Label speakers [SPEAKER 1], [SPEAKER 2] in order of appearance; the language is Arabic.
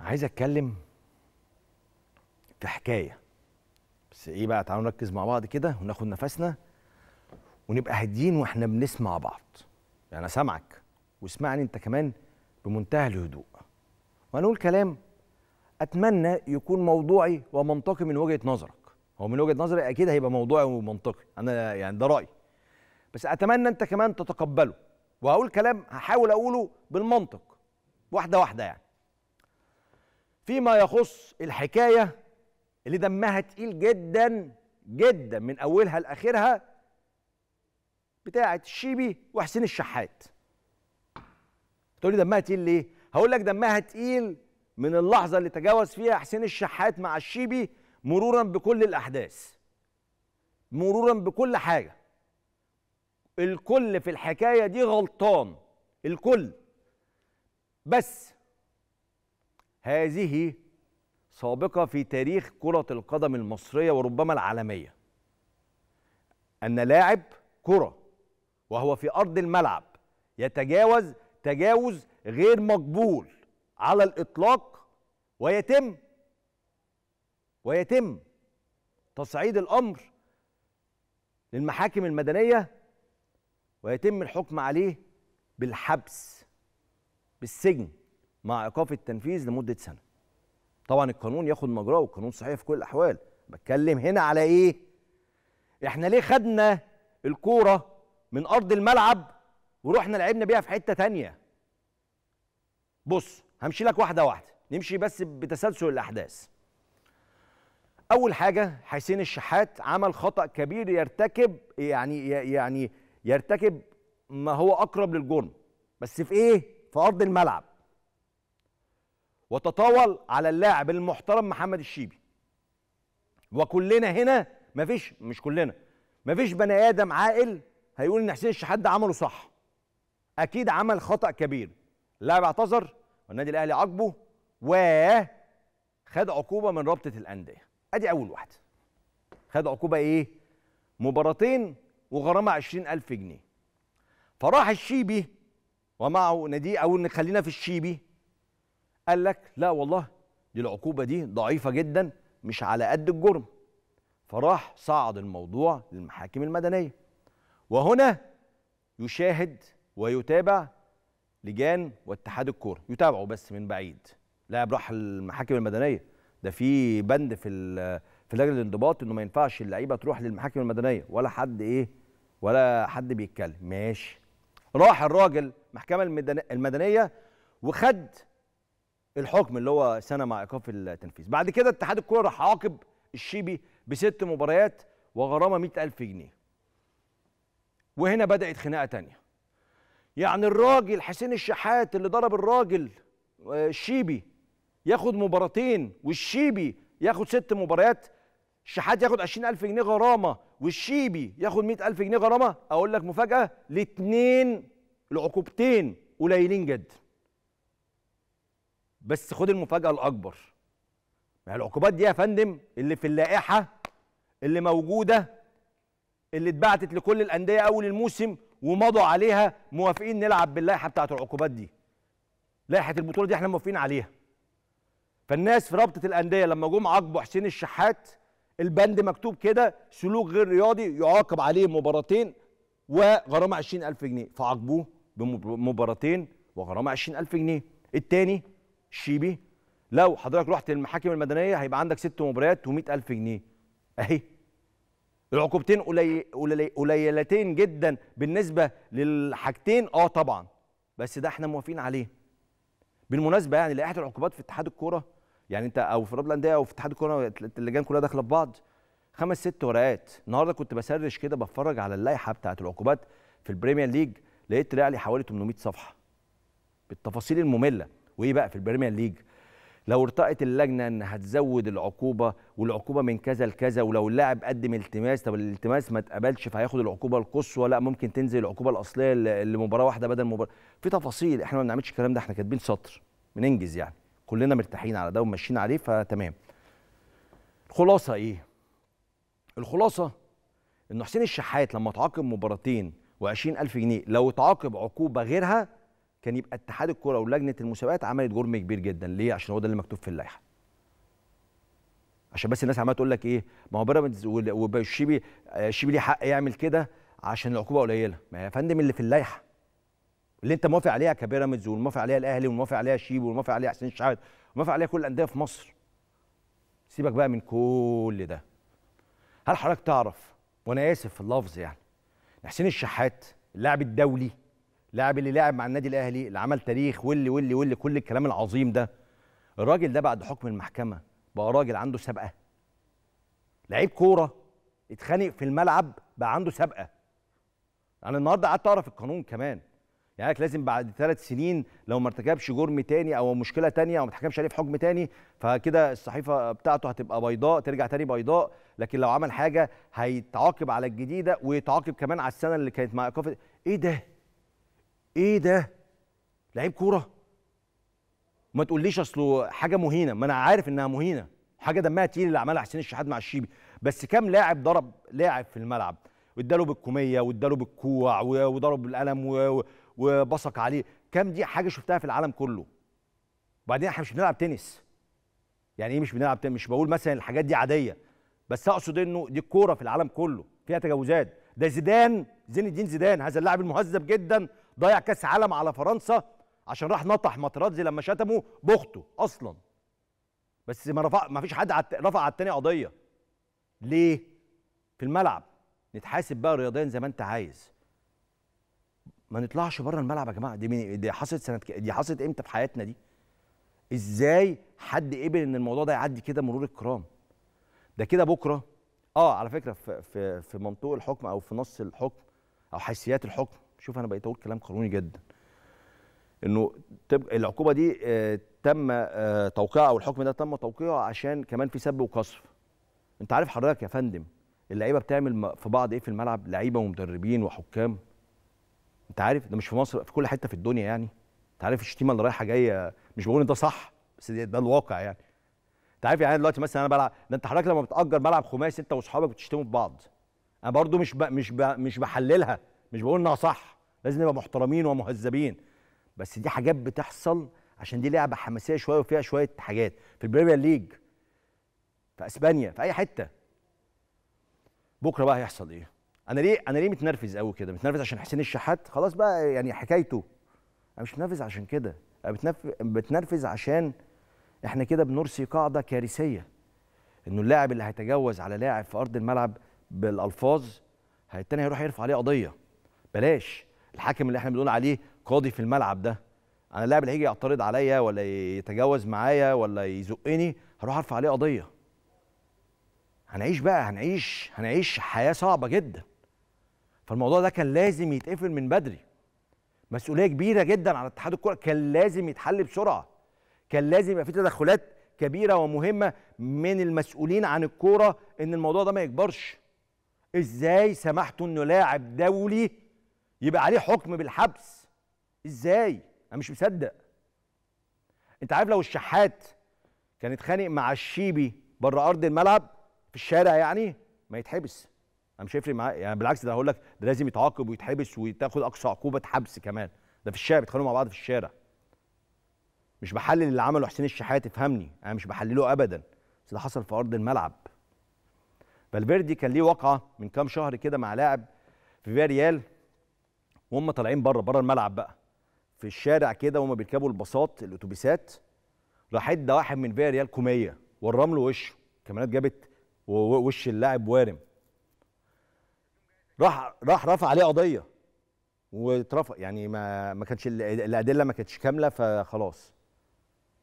[SPEAKER 1] عايز اتكلم في حكايه بس ايه بقى تعالوا نركز مع بعض كده وناخد نفسنا ونبقى هاديين واحنا بنسمع بعض يعني انا سامعك واسمعني انت كمان بمنتهى الهدوء وهنقول كلام اتمنى يكون موضوعي ومنطقي من وجهه نظرك هو من وجهه نظري اكيد هيبقى موضوعي ومنطقي انا يعني ده رايي بس اتمنى انت كمان تتقبله وهقول كلام هحاول اقوله بالمنطق واحده واحده يعني فيما يخص الحكاية اللي دمها تقيل جدا جدا من أولها لآخرها بتاعة الشيبي وحسين الشحات تقول لي دمها تقيل ليه؟ هقول لك دمها تقيل من اللحظة اللي تجاوز فيها حسين الشحات مع الشيبي مرورا بكل الأحداث مرورا بكل حاجة الكل في الحكاية دي غلطان الكل بس هذه سابقة في تاريخ كرة القدم المصرية وربما العالمية أن لاعب كرة وهو في أرض الملعب يتجاوز تجاوز غير مقبول على الإطلاق ويتم ويتم تصعيد الأمر للمحاكم المدنية ويتم الحكم عليه بالحبس بالسجن مع ايقاف التنفيذ لمده سنه طبعا القانون ياخد مجراه والقانون صحيح في كل الاحوال بتكلم هنا على ايه احنا ليه خدنا الكوره من ارض الملعب ورحنا لعبنا بيها في حته تانية بص همشي لك واحده واحده نمشي بس بتسلسل الاحداث اول حاجه حسين الشحات عمل خطا كبير يرتكب يعني يعني يرتكب ما هو اقرب للجرم بس في ايه في ارض الملعب وتطاول على اللاعب المحترم محمد الشيبي وكلنا هنا مفيش مش كلنا مفيش بني ادم عاقل هيقول ان حسين الشحات ده عمله صح اكيد عمل خطا كبير اللاعب اعتذر والنادي الاهلي عاقبه و خد عقوبه من رابطه الانديه ادي اول واحده خد عقوبه ايه مباراتين وغرامه 20000 جنيه فراح الشيبي ومعه نادي او خلينا في الشيبي قال لك لا والله دي العقوبه دي ضعيفه جدا مش على قد الجرم فراح صعد الموضوع للمحاكم المدنيه وهنا يشاهد ويتابع لجان واتحاد الكوره يتابعوا بس من بعيد لاعب راح المحاكم المدنيه ده في بند في في لجنه الانضباط انه ما ينفعش اللعيبه تروح للمحاكم المدنيه ولا حد ايه ولا حد بيتكلم ماشي راح الراجل المحكمه المدنيه وخد الحكم اللي هو سنه مع ايقاف التنفيذ بعد كده اتحاد الكوره راح عاقب الشيبي بست مباريات وغرامه 100000 جنيه وهنا بدات خناقه تانية يعني الراجل حسين الشحات اللي ضرب الراجل آه، الشيبي ياخد مباراتين والشيبي ياخد ست مباريات الشحات ياخد 20000 جنيه غرامه والشيبي ياخد 100000 جنيه غرامه اقول لك مفاجاه الاثنين العقوبتين قليلين جدا بس خد المفاجاه الاكبر ما العقوبات دي يا فندم اللي في اللائحه اللي موجوده اللي اتبعتت لكل الانديه اول الموسم ومضوا عليها موافقين نلعب باللائحه بتاعه العقوبات دي لائحه البطوله دي احنا موافقين عليها فالناس في رابطه الانديه لما جم عاقبوا حسين الشحات البند مكتوب كده سلوك غير رياضي يعاقب عليه مباراتين وغرامه 20000 جنيه فعاقبوه بمباراتين وغرامه 20000 جنيه التاني شيبي لو حضرتك رحت المحاكم المدنيه هيبقى عندك ست مباريات و100000 جنيه اهي العقوبتين قليلتين جدا بالنسبه للحاجتين اه طبعا بس ده احنا موافقين عليه بالمناسبه يعني لائحه العقوبات في اتحاد الكوره يعني انت او في رياض الانديه او في اتحاد الكوره اللجان كلها داخله في بعض خمس ست ورقات النهارده كنت بسرش كده بتفرج على اللائحه بتاعه العقوبات في البريمير ليج لقيت طلع لي حوالي 800 صفحه بالتفاصيل الممله وايه بقى في البريمير ليج لو ارتأت اللجنه ان هتزود العقوبه والعقوبه من كذا لكذا ولو اللاعب قدم التماس طب الالتماس ما اتقبلش فهياخد العقوبه القصوى لا ممكن تنزل العقوبه الاصليه لمباراه واحده بدل مباراه في تفاصيل احنا ما بنعملش الكلام ده احنا كاتبين سطر بننجز يعني كلنا مرتاحين على ده وماشيين عليه فتمام الخلاصه ايه الخلاصه ان حسين الشحات لما تعاقب مباراتين و20000 جنيه لو تعاقب عقوبه غيرها كان يبقى اتحاد الكره ولجنه المسابقات عملت جرم كبير جدا ليه عشان هو ده اللي مكتوب في اللائحه عشان بس الناس عماله تقول لك ايه ما هو بيراميدز وشيبي آه، شيبي ليه حق يعمل كده عشان العقوبه قليله ما يا فندم اللي في اللائحه اللي انت موافق عليها كبيراميدز والموافق عليها الاهلي والموافق عليها شيبي والموافق عليها حسين الشحات والموافق عليها كل الانديه في مصر سيبك بقى من كل ده هل حضرتك تعرف وانا اسف في اللفظ يعني حسين الشحات اللاعب الدولي لاعب اللي لعب مع النادي الاهلي اللي عمل تاريخ واللي واللي واللي كل الكلام العظيم ده الراجل ده بعد حكم المحكمه بقى راجل عنده سابقه لعيب كوره اتخانق في الملعب بقى عنده سابقه انا يعني النهارده قعدت اعرف القانون كمان يعني لازم بعد ثلاث سنين لو ما ارتكبش جرم تاني او مشكله تانية او ما اتحكمش عليه في حكم تاني فكده الصحيفه بتاعته هتبقى بيضاء ترجع تاني بيضاء لكن لو عمل حاجه هيتعاقب على الجديده ويتعاقب كمان على السنه اللي كانت مع ايقاف ايه ده ايه ده لعيب كوره ما تقوليش اصله حاجه مهينه ما انا عارف انها مهينه حاجه دمها تقيل اللي عملها حسين الشحات مع الشيبي بس كام لاعب ضرب لاعب في الملعب واداله بالكوميه واداله بالكوع وضرب بالقلم وبصق عليه كام دي حاجه شفتها في العالم كله وبعدين احنا مش بنلعب تنس يعني ايه مش بنلعب تنس مش بقول مثلا الحاجات دي عاديه بس اقصد انه دي الكوره في العالم كله فيها تجاوزات ده زيدان زين الدين زيدان هذا اللاعب المهذب جدا ضيع كاس عالم على فرنسا عشان راح نطح ماتراتزي لما شتمه باخته اصلا بس ما رفع ما فيش حد رفع على التاني قضيه ليه في الملعب نتحاسب بقى رياضيا زي ما انت عايز ما نطلعش بره الملعب يا جماعه دي من دي حصلت سنه ك... دي حصلت امتى في حياتنا دي ازاي حد قبل ان الموضوع ده يعدي كده مرور الكرام ده كده بكره اه على فكره في في في منطوق الحكم او في نص الحكم او حيثيات الحكم شوف انا بقيت اقول كلام قانوني جدا انه العقوبه دي آه تم آه توقيعها او الحكم ده تم توقيعه عشان كمان في سب وقصف انت عارف حضرتك يا فندم اللعيبه بتعمل في بعض ايه في الملعب لعيبه ومدربين وحكام انت عارف ده مش في مصر في كل حته في الدنيا يعني انت عارف الشتيمه اللي رايحه جايه مش بقول ان ده صح بس ده الواقع يعني انت عارف يعني دلوقتي مثلا انا بلعب ده انت حضرتك لما بتاجر ملعب خماسي انت واصحابك بتشتموا في بعض انا برضو مش ب... مش ب... مش بحللها مش بقول انها صح لازم نبقى محترمين ومهذبين بس دي حاجات بتحصل عشان دي لعبه حماسيه شويه وفيها شويه حاجات في البريمير ليج في اسبانيا في اي حته بكره بقى هيحصل ايه انا ليه انا ليه متنرفز قوي كده متنرفز عشان حسين الشحات خلاص بقى يعني حكايته انا مش متنرفز عشان كده انا بتنرفز عشان احنا كده بنرسي قاعده كارثيه انه اللاعب اللي هيتجوز على لاعب في ارض الملعب بالالفاظ التاني هيروح يرفع عليه قضيه بلاش الحاكم اللي احنا بنقول عليه قاضي في الملعب ده انا اللاعب اللي هيجي يعترض عليا ولا يتجاوز معايا ولا يزقني هروح ارفع عليه قضيه هنعيش بقى هنعيش هنعيش حياه صعبه جدا فالموضوع ده كان لازم يتقفل من بدري مسؤوليه كبيره جدا على اتحاد الكره كان لازم يتحل بسرعه كان لازم يبقى في تدخلات كبيره ومهمه من المسؤولين عن الكوره ان الموضوع ده ما يكبرش ازاي سمحتوا انه لاعب دولي يبقى عليه حكم بالحبس ازاي انا مش مصدق انت عارف لو الشحات كان اتخانق مع الشيبي بره ارض الملعب في الشارع يعني ما يتحبس انا مش هيفرق معاه يعني بالعكس ده هقول لك ده لازم يتعاقب ويتحبس وتاخد اقصى عقوبه حبس كمان ده في الشارع بيتخانقوا مع بعض في الشارع مش بحلل اللي عمله حسين الشحات افهمني انا مش بحلله ابدا بس ده حصل في ارض الملعب فالفيردي كان ليه واقعه من كام شهر كده مع لاعب في فياريال وهم طالعين بره بره الملعب بقى في الشارع كده وهم بيركبوا الباصات الاتوبيسات راح ادى واحد من فيا ريال كوميه ورم له وشه الكاميرات جابت وش اللاعب وارم راح راح رفع عليه قضيه واترفع يعني ما ما كانش الادله ما كانتش كامله فخلاص